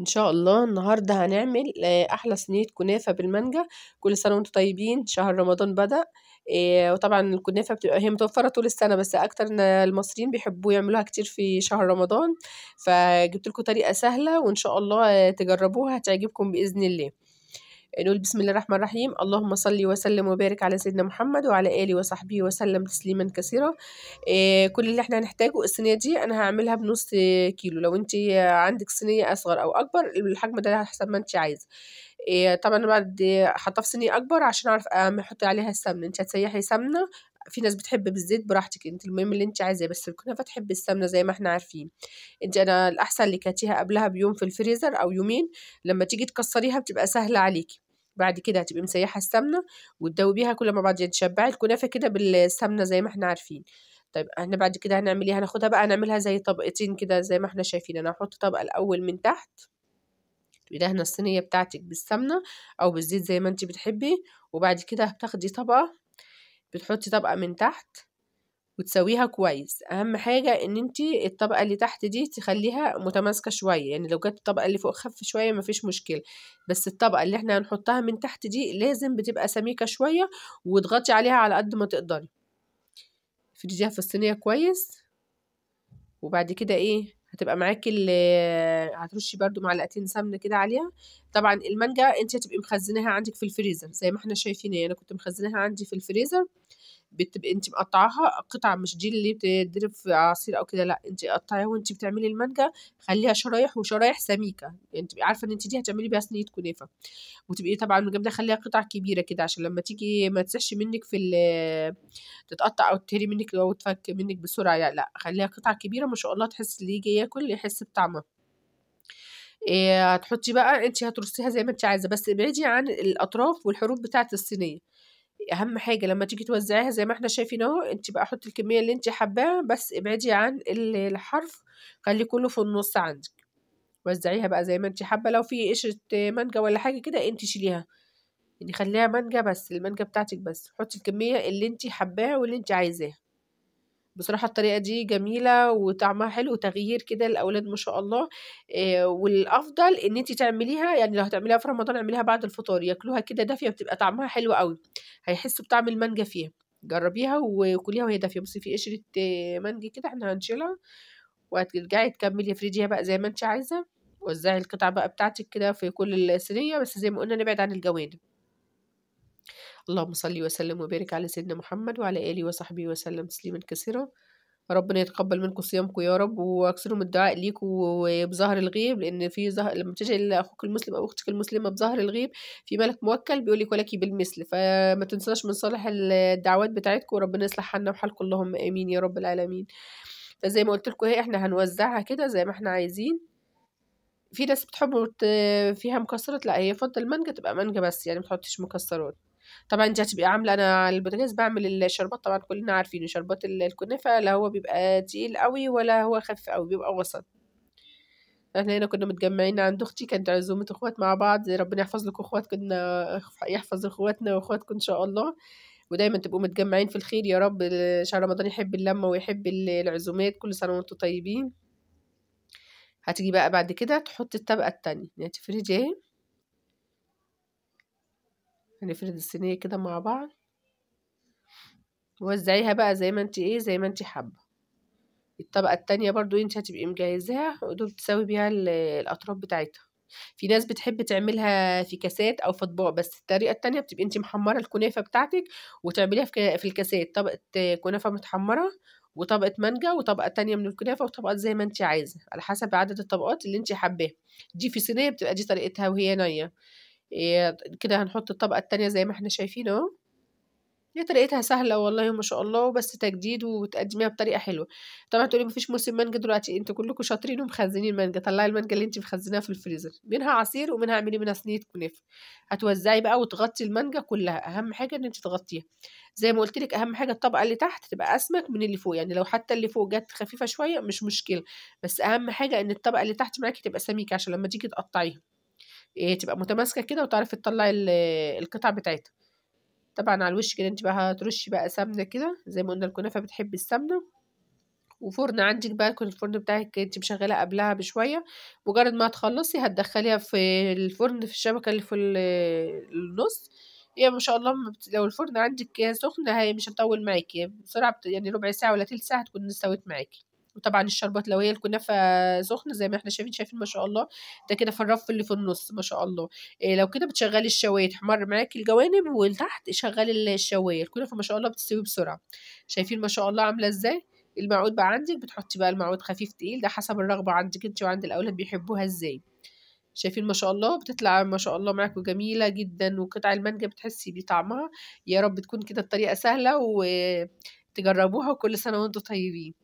ان شاء الله النهارده هنعمل آه، احلى صينيه كنافه بالمانجا كل سنه وانتم طيبين شهر رمضان بدا آه، وطبعا الكنافه بتبقى هي متوفره طول السنه بس اكتر ان المصريين بيحبوا يعملوها كتير في شهر رمضان فجبت لكم طريقه سهله وان شاء الله آه، تجربوها هتعجبكم باذن الله نقول بسم الله الرحمن الرحيم اللهم صل وسلم وبارك على سيدنا محمد وعلى آله وصحبه وسلم تسليما كثيرا آه، كل اللي احنا هنحتاجه الصينية دي أنا هعملها بنص كيلو لو انت عندك صينية أصغر أو أكبر الحجم ده على حسب ما انت عايزة آه، طبعا بعد حطها في صينية أكبر عشان أعرف أحط عليها السمنة انت هتسيحي سمنة في ناس بتحب بالزيت براحتك انت المهم اللي انت عايزاه بس الكنافه تحب السمنه زي ما احنا عارفين انت انا الاحسن اللي كاتيها قبلها بيوم في الفريزر او يومين لما تيجي تكسريها بتبقى سهله عليكي بعد كده هتبقي مسيحه السمنه وتدوبيها كل ما بعد تشبعي الكنافه كده بالسمنه زي ما احنا عارفين طيب احنا بعد كده هنعمل ايه هناخدها بقى نعملها زي طبقتين كده زي ما احنا شايفين انا هحط طبقه الاول من تحت بدهن الصينيه بتاعتك بالسمنه او بالزيت زي ما انت بتحبي وبعد كده بتاخدي طبقه بتحطي طبقه من تحت وتسويها كويس اهم حاجة ان انتي الطبقة اللي تحت دي تخليها متماسكة شوية يعني لو جت الطبقة اللي فوق خف شوية مفيش مشكلة بس الطبقة اللي احنا هنحطها من تحت دي لازم بتبقى سميكة شوية وتغطي عليها على قد ما تقدري فرديها في الصينية كويس وبعد كده ايه هتبقى معاكي هترشي برضو معلقتين سمنة كده عليها طبعا المانجا انت هتبقي مخزناها عندك في الفريزر زي ما احنا شايفين يعني انا كنت مخزناها عندي في الفريزر بتبقي انت مقطعاها قطع مش دي اللي بتضرب في عصير او كده لا انت قطعيها وانت بتعملي المانجا خليها شرايح وشرايح سميكه يعني تبقي عارفه ان انت دي هتعملي بيها صينيه كنافه وتبقي طبعا مجمده خليها قطع كبيره كده عشان لما تيجي ما تسحش منك في تتقطع او تهري منك او تفك منك بسرعه لا, لا خليها قطع كبيره ما شاء الله تحس اللي يجي ياكل يحس بطعمها إيه هتحطي بقى انت هترصيها زي ما انت عايزه بس ابعدي عن الاطراف والحروف بتاعه الصينيه اهم حاجه لما تيجي توزعيها زي ما احنا شايفين اهو انت بقى حطي الكميه اللي انت حباها بس ابعدي عن الحرف خلي كله في النص عندك وزعيها بقى زي ما انت حابه لو في قشره مانجا ولا حاجه كده انت شيليها يعني خليها مانجا بس المانجا بتاعتك بس حطي الكميه اللي انت حباها واللي انت عايزاها بصراحة الطريقة دي جميلة وطعمها حلو وتغيير كده الاولاد ما شاء الله آه، والأفضل إن انتي تعمليها يعني لو هتعمليها في رمضان اعمليها بعد الفطار ياكلوها كده دافية بتبقى طعمها حلو قوي هيحسوا بطعم المانجا فيها جربيها وكليها وهي دافية بصي في قشرة آه، مانجا كده احنا هنشيلها وهترجعي تكملي فريديها بقى زي ما انت عايزة وزعي القطع بقى بتاعتك كده في كل الصينية بس زي ما قلنا نبعد عن الجوانب اللهم صل وسلم وبارك على سيدنا محمد وعلى آله وصحبه وسلم تسليما كثيرا ربنا يتقبل منكم صيامكم يا رب واكثروا من الدعاء ليكم وبظهر الغيب لان في ظهر لما تيجي لاخوك المسلم او اختك المسلمه بظهر الغيب في ملك موكل بيقول لك ولك بالمثل فما تنساش من صالح الدعوات بتاعتكم وربنا يصلح حالنا وحالكم اللهم امين يا رب العالمين فزي ما قلت لكم اهي احنا هنوزعها كده زي ما احنا عايزين في ناس بتحب فيها مكسرات لا هي يفضل مانجا تبقى مانجا بس يعني تحطيش مكسرات طبعا دي هتبقي عامله انا البوتاجاز بعمل الشربات طبعا كلنا عارفين شربات الكنافه لا هو بيبقى تقيل قوي ولا هو خف قوي بيبقى وسط احنا هنا كنا متجمعين عند اختي كانت عزومه اخوات مع بعض ربنا يحفظ لكم اخوات كنا يحفظ اخواتنا واخواتكم ان شاء الله ودايما تبقوا متجمعين في الخير يا رب شهر رمضان يحب اللمه ويحب العزومات كل سنه وانتم طيبين هتيجي بقى بعد كده تحطي الطبقه التانية يعني تفردي اهي هنفرد الصينية كده مع بعض وزعيها بقى زي ما انت ايه زي ما انت حابة الطبقة التانية برضو انت هتبقي مجهزاها ودول تساوي بيها الأطراف بتاعتها في ناس بتحب تعملها في كاسات او في اطباق بس الطريقه التانية بتبقي انت محمره الكنافه بتاعتك وتعمليها في الكاسات طبقه كنافه متحمره وطبقه مانجا وطبقه تانية من الكنافه وطبقه زي ما انت عايزه على حسب عدد الطبقات اللي انت حباها دي في صينيه بتبقى دي طريقتها وهي نيه إيه، كده هنحط الطبقة التانية زي ما احنا شايفين اهو هي طريقتها سهلة والله ما شاء الله وبس تجديد وتقدميها بطريقة حلوة طبعا تقولي مفيش موسم مانجا دلوقتي انتوا كلكم شاطرين ومخزنين مانجا طلعي المانجا اللي انت مخزناها في الفريزر منها عصير ومنها اعملي منها صينية كنافة هتوزعي بقى وتغطي المانجا كلها اهم حاجة ان انت تغطيها زي ما قلت لك اهم حاجة الطبقة اللي تحت تبقى اسمك من اللي فوق يعني لو حتى اللي فوق جت خفيفة شوية مش مشكلة بس اهم حاجة ان الطبقة اللي تحت معاكي تبقى سميكة عشان لما تيجي تقطعيها إيه تبقى متماسكة كده وتعرفي تطلعي القطع بتاعتها طبعا على الوش كده انت بقى هترشي بقى سمنة كده زي ما قلنا الكنافة بتحب السمنة وفرن عندك بقى يكون الفرن بتاعك انت مشغله قبلها بشويه مجرد ما تخلصي هتدخليها في الفرن في الشبكه اللي في النص هي ما شاء الله لو الفرن عندك سخن هي مش هتطول معاكي يعني بسرعه يعني ربع ساعه ولا تلت ساعه هتكون استوت معاكي وطبعا الشربات لو هي الكنافه سخنه زي ما احنا شايفين شايفين ما شاء الله ده كده في الرف اللي في النص ما شاء الله إيه لو كده بتشغلي الشوايه تحمر معاكي الجوانب ولتحت شغلي الشوايه الكنافه ما شاء الله بتستوي بسرعه شايفين ما شاء الله عامله ازاي المعود بقى عندك بتحطي بقى المعود خفيف تقيل ده حسب الرغبه عندك انت وعند الاولاد بيحبوها ازاي شايفين ما شاء الله بتطلع ما شاء الله معاكم جميله جدا وقطع المانجا بتحسي بطعمها يا رب تكون كده الطريقه سهله وتجربوها وكل سنه وانتم طيبين